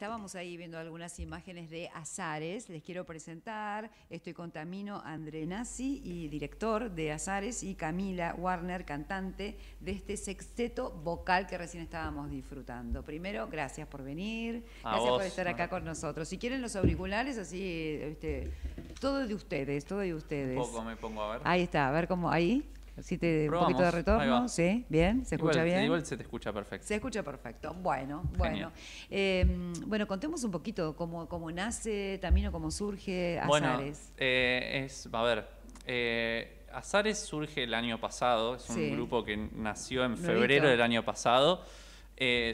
estábamos ahí viendo algunas imágenes de Azares. Les quiero presentar. Estoy con Tamino Andrenazzi, y director de Azares, y Camila Warner, cantante de este sexteto vocal que recién estábamos disfrutando. Primero, gracias por venir. gracias por estar acá con nosotros. Si quieren los auriculares, así, este, todo de ustedes, todo de ustedes. Un poco me pongo a ver. Ahí está, a ver cómo. Ahí te un poquito de retorno, sí, bien, se escucha bien. Igual se te escucha perfecto. Se escucha perfecto. Bueno, bueno. Eh, bueno, contemos un poquito cómo, cómo nace también o cómo surge Azares. Bueno, eh, a ver, eh, Azares surge el año pasado, es un grupo que nació en febrero del año pasado.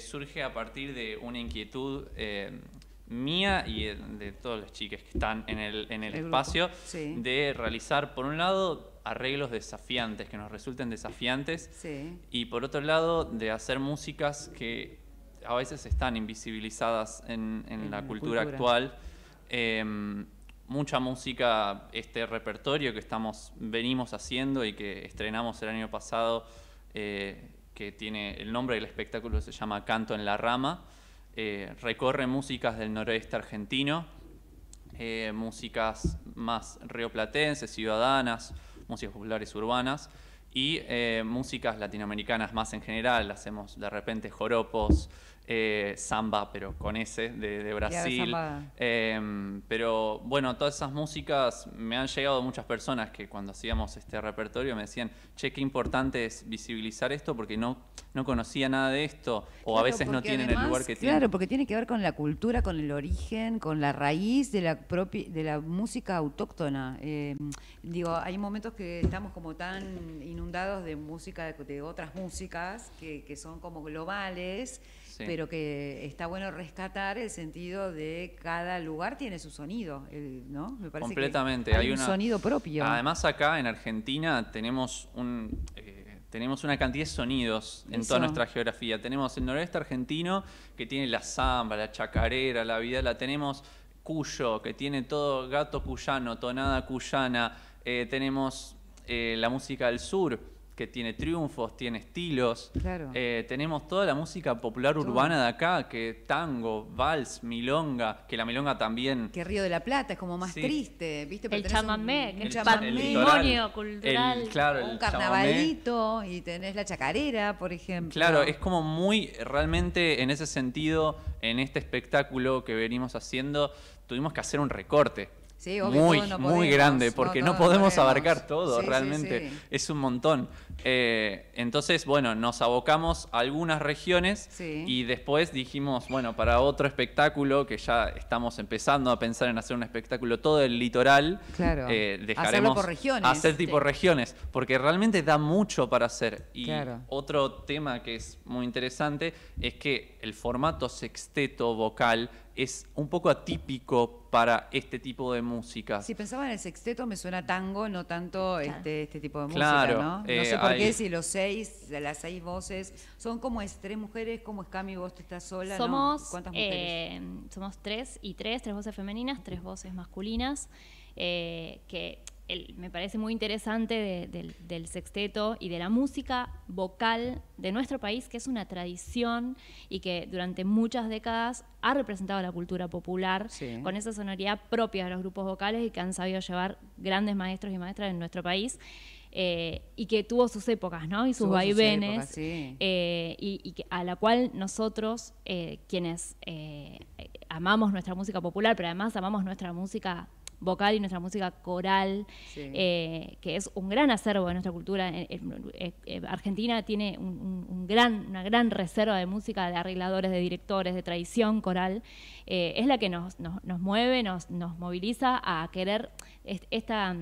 surge a partir de una inquietud mía y de, todas todos los chiques que están en el, espacio, de realizar, por un lado, arreglos desafiantes, que nos resulten desafiantes. Y por otro lado, de hacer músicas que a veces están invisibilizadas en, la cultura, actual. Em, mucha música, este repertorio que estamos, venimos haciendo y que estrenamos el año pasado, eh, que tiene el nombre del espectáculo, se llama Canto en la Rama, eh, recorre músicas del noroeste argentino, eh, músicas más rioplatenses, ciudadanas, músicas populares urbanas y eh, músicas latinoamericanas más en general. Hacemos de repente joropos, eh, samba, pero con ese de, Brasil. Em, pero bueno, todas esas músicas me han llegado muchas personas que cuando hacíamos este repertorio me decían, che, qué importante es visibilizar esto porque no, no conocía nada de esto o a veces no tienen el lugar que claro, tienen. Claro, porque tiene que ver con la cultura, con el origen, con la raíz de la, propia, de la música autóctona. Em, digo, hay momentos que estamos como tan inundados de música, de, otras músicas que, son como globales. Pero pero que está bueno rescatar el sentido de cada lugar tiene su sonido, ¿no? Me parece Completamente. Que hay, un sonido propio. Además acá en Argentina tenemos un eh, tenemos una cantidad de sonidos en toda nuestra geografía. Tenemos el noreste argentino que tiene la samba, la chacarera, la vida, la tenemos Cuyo, que tiene todo gato cuyano, tonada cuyana, eh, tenemos eh, la música del sur, que tiene triunfos, tiene estilos. Claro. Eh, tenemos toda la música popular urbana de acá, que tango, vals, milonga, que la milonga también. Que Río de la Plata es como más triste, ¿viste? el chamamé, el, patrimonio cultural. un carnavalito y tenés la chacarera, por ejemplo. Claro, es como muy, realmente en ese sentido, en este espectáculo que venimos haciendo, tuvimos que hacer un recorte muy, muy grande, porque no, podemos abarcar todo, realmente es un montón. Eh, entonces, bueno, nos abocamos a algunas regiones y después dijimos, bueno, para otro espectáculo, que ya estamos empezando a pensar en hacer un espectáculo todo el litoral, claro. Eh, dejaremos regiones. hacer tipo regiones, porque realmente da mucho para hacer. Y otro tema que es muy interesante es que el formato sexteto vocal es un poco atípico para este tipo de música. Si pensaba en el sexteto me suena tango, no tanto este, este, tipo de música, ¿no? No eh, sé por qué si los seis, las seis voces, son como es tres mujeres, como es Cami, vos te estás sola, somos, ¿Cuántas mujeres? Eh, somos tres y tres, tres voces femeninas, tres voces masculinas, eh, que me parece muy interesante del, sexteto y de la música vocal de nuestro país, que es una tradición y que durante muchas décadas ha representado la cultura popular con esas propia de los grupos vocales y que han sabido llevar grandes maestros y maestras en nuestro país. Eh, y que tuvo sus épocas, ¿no? Y sus vaivenes, eh, y, que, a la cual nosotros, eh, quienes amamos nuestra música popular, pero además amamos nuestra música vocal y nuestra música coral, eh, que es un gran acervo de nuestra cultura. Eh, eh, Argentina tiene un, gran, una gran reserva de música, de arregladores, de directores, de tradición coral. es la que nos, nos, mueve, nos, nos moviliza a querer esta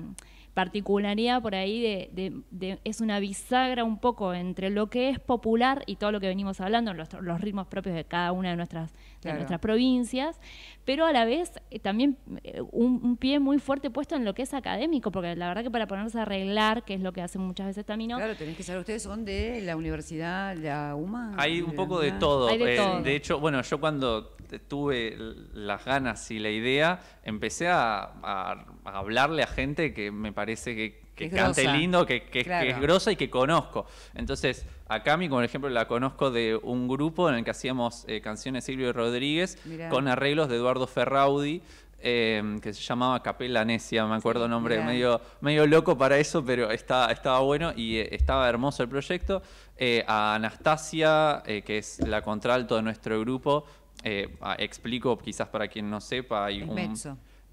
particularidad por ahí de, es una bisagra un poco entre lo que es popular y todo lo que venimos hablando, los, ritmos propios de cada una de nuestras, de nuestras provincias, pero a la vez eh, también eh, un, pie muy fuerte puesto en lo que es académico, porque la verdad que para ponerse a arreglar, que es lo que hacen muchas veces también. Claro, tenés que saber, ustedes son de la universidad, la UMA. Hay un poco de eh, todo. de, hecho, bueno, yo cuando tuve las ganas y la idea, empecé a hablarle a gente que me parece que, que cante lindo, que, es grosa y que conozco. Entonces, a Cami, como ejemplo, la conozco de un grupo en el que hacíamos eh, canciones Silvio Rodríguez con arreglos de Eduardo Ferraudi. Em, que se llamaba Capela Necia, me acuerdo nombre medio, medio loco para eso, pero está, estaba bueno y eh, estaba hermoso el proyecto. Eh, a Anastasia, que es la contralto de nuestro grupo, explico quizás para quien no sepa, hay un...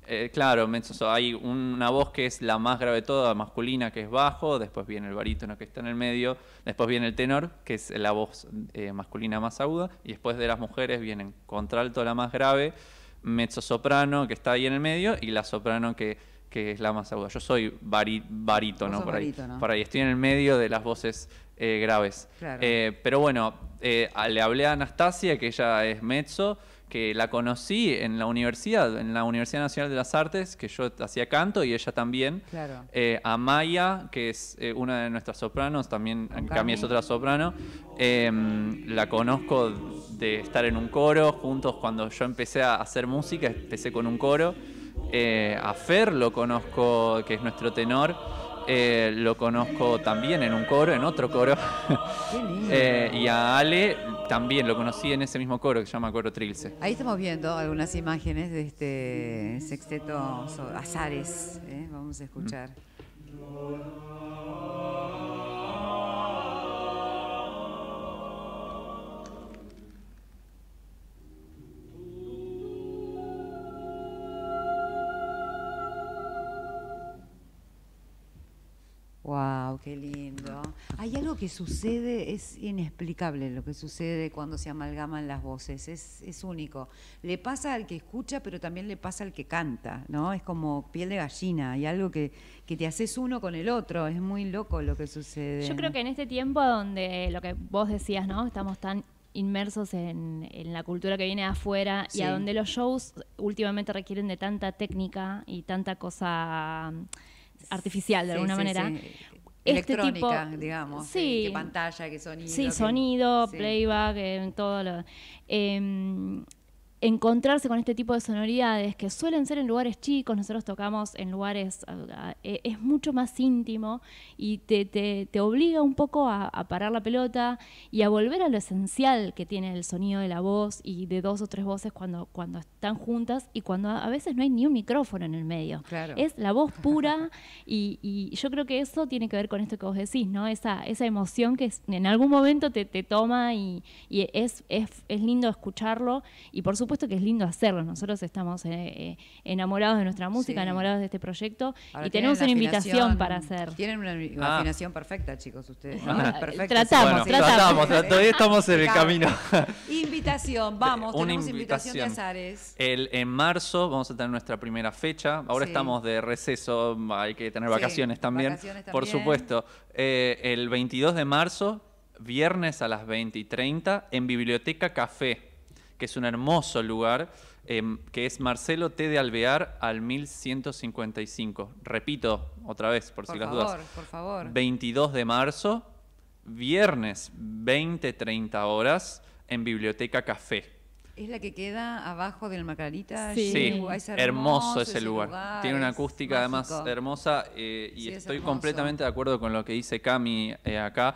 Eh, claro, hay una voz que es la más grave de todas, masculina, que es bajo, después viene el barítono que está en el medio, después viene el tenor, que es la voz eh, masculina más aguda, y después de las mujeres vienen contralto, la más grave, mezzo-soprano, que está ahí en el medio, y la soprano, que, es la más aguda. Yo soy barítono, por ahí, Estoy en el medio de las voces eh, graves. pero bueno, le hablé a Anastasia, que ella es mezzo, que la conocí en la universidad, en la Universidad Nacional de las Artes, que yo hacía canto y ella también. a eh, Maya, que es eh, una de nuestras sopranos, también Cami. es otra soprano. Em, la conozco de estar en un coro juntos cuando yo empecé a hacer música, empecé con un coro. Eh, a Fer lo conozco, que es nuestro tenor. lo conozco también en un coro, en otro coro. Qué y a Ale también lo conocí en ese mismo coro que se llama Coro Trilce. Ahí estamos viendo algunas imágenes de este sexteto Azares. ¿eh? Vamos a escuchar. Mm. Wow, qué lindo. Hay algo que sucede, es inexplicable lo que sucede cuando se amalgaman las voces, es, único. Le pasa al que escucha, pero también le pasa al que canta, ¿no? Es como piel de gallina, hay algo que, te haces uno con el otro, es muy loco lo que sucede. Yo creo que en este tiempo donde lo que vos decías, ¿no? Estamos tan inmersos en, la cultura que viene de afuera y a donde los shows últimamente requieren de tanta técnica y tanta cosa artificial de alguna manera. Este Electrónica, digamos. Sí. Que pantalla, que sonido. Sí, sonido, playback, todo lo. Em, encontrarse con este tipo de sonoridades que suelen ser en lugares chicos, nosotros tocamos en lugares, eh, es mucho más íntimo y te, obliga un poco a, parar la pelota y a volver a lo esencial que tiene el sonido de la voz y de dos o tres voces cuando, cuando están juntas y cuando a veces no hay ni un micrófono en el medio. Claro. Es la voz pura y, yo creo que eso tiene que ver con esto que vos decís, ¿no? Esa, esa emoción que en algún momento te, toma y, es, es, es lindo escucharlo y por supuesto supuesto que es lindo hacerlo. Nosotros estamos eh, eh, enamorados de nuestra música, enamorados de este proyecto y tenemos una invitación para hacer. Tienen una afinación ah. perfecta, chicos, ustedes. Tratamos, tratamos. Todavía estamos en el camino. invitación, vamos, tenemos invitación, de Azares. El, en marzo vamos a tener nuestra primera fecha. Ahora estamos de receso, hay que tener vacaciones, también, por supuesto. Eh, el 22 de marzo, viernes a las 20 y 30, en Biblioteca Café que es un hermoso lugar, em, que es Marcelo T. de Alvear al 1155. Repito otra vez, por, si las dudas. Por favor. por favor. 22 de marzo, viernes 20-30 horas, en Biblioteca Café. ¿Es la que queda abajo del Macarita? Sí, hermoso, ese, lugar. Tiene una acústica además hermosa eh, y estoy completamente de acuerdo con lo que dice Cami eh, acá.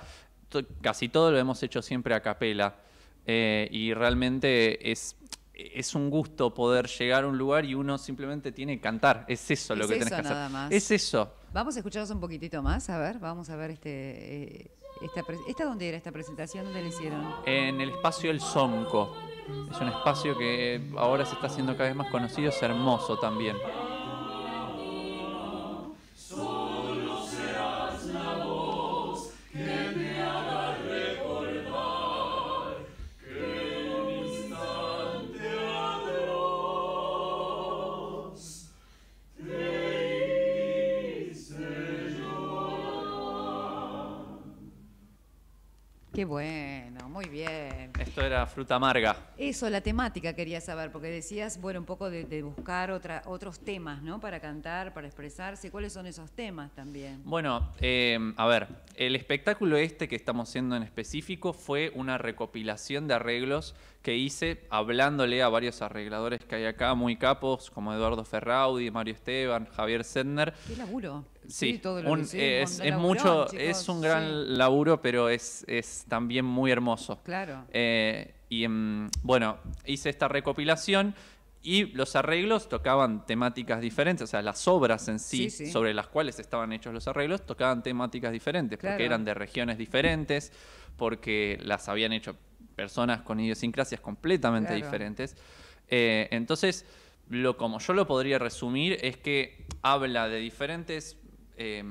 casi todo lo hemos hecho siempre a capela. Eh, y realmente es, es un gusto poder llegar a un lugar y uno simplemente tiene que cantar. Es eso lo que tenés que hacer. Es eso. Vamos a escucharos un poquitito más, a ver, vamos a ver este. Eh, esta, dónde era esta presentación? ¿Dónde la hicieron? En el espacio El Sonco. Es un espacio que ahora se está haciendo cada vez más conocido, es hermoso también. Qué bueno, muy bien. Esto era fruta amarga. Eso, la temática quería saber, porque decías, bueno, un poco de, buscar otros temas, ¿no? Para cantar, para expresarse. ¿Cuáles son esos temas también? Bueno, eh, a ver, el espectáculo este que estamos haciendo en específico fue una recopilación de arreglos que hice hablándole a varios arregladores que hay acá, muy capos, como Eduardo Ferraudi, Mario Esteban, Javier Sendner. ¡Qué laburo! Sí, eh, es, mucho, es un gran laburo, pero es, también muy hermoso. Claro. Eh, y em, bueno, hice esta recopilación y los arreglos tocaban temáticas diferentes, o sea, las obras en sí, sobre las cuales estaban hechos los arreglos tocaban temáticas diferentes, porque eran de regiones diferentes, porque las habían hecho personas con idiosincrasias completamente diferentes. Eh, entonces, lo, como yo lo podría resumir, es que habla de diferentes eh,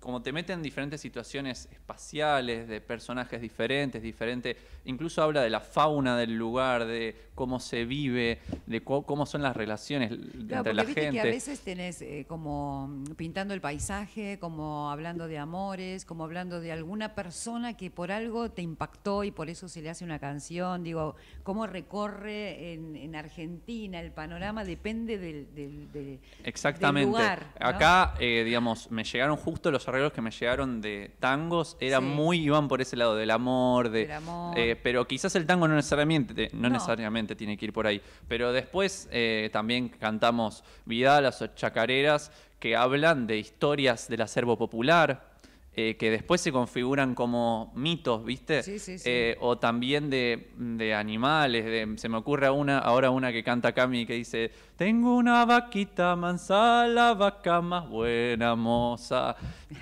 como te mete en diferentes situaciones espaciales, de personajes diferentes, diferente, incluso habla de la fauna del lugar, de cómo se vive, de cómo son las relaciones entre la gente. Que a veces tenés eh, como pintando el paisaje, como hablando de amores, como hablando de alguna persona que por algo te impactó y por eso se le hace una canción. Digo, cómo recorre en, Argentina el panorama depende del, del, Exactamente. lugar, Acá, eh, digamos, me llegaron justo los arreglos que me llegaron de tangos era muy, iban por ese lado, del amor, de... Eh, pero quizás el tango no necesariamente, eh, no, necesariamente tiene que ir por ahí. Pero después eh, también cantamos vidalas o chacareras que hablan de historias del acervo popular, eh, que después se configuran como mitos, ¿viste? Sí, sí, sí. Eh, o también de, animales. se me ocurre una, ahora una que canta Cami que dice: Tengo una vaquita mansa, vaca más buena, moza.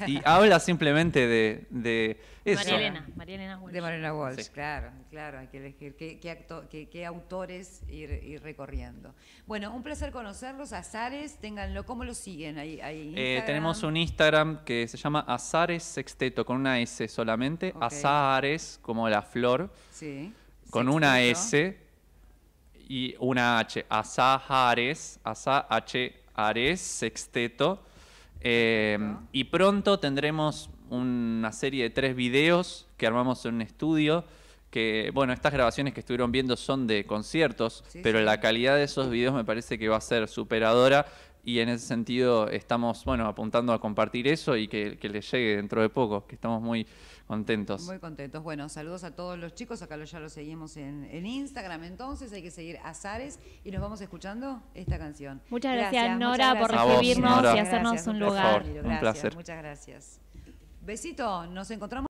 Y habla simplemente de, de eso. María Elena, María Elena Walsh. De María Walsh, claro, claro. Hay que elegir qué, autores ir, recorriendo. Bueno, un placer conocerlos. Azares, ¿Cómo lo siguen? ahí. Eh, tenemos un Instagram que se llama Azares sexteto con una S solamente. Okay. como la flor, con una S y una H. ares asa sexteto. ares em, y pronto tendremos una serie de tres videos que armamos en un estudio. Que, bueno, estas grabaciones que estuvieron viendo son de conciertos, pero la calidad de esos videos me parece que va a ser superadora y en ese sentido estamos, bueno, apuntando a compartir eso y que, les llegue dentro de poco, que estamos muy contentos. Muy contentos. Bueno, saludos a todos los chicos, acá ya lo seguimos en, Instagram, entonces hay que seguir a Azares y nos vamos escuchando esta canción. Muchas gracias, Nora por recibirnos y hacernos un lugar. un placer. Muchas gracias. Besito, nos encontramos.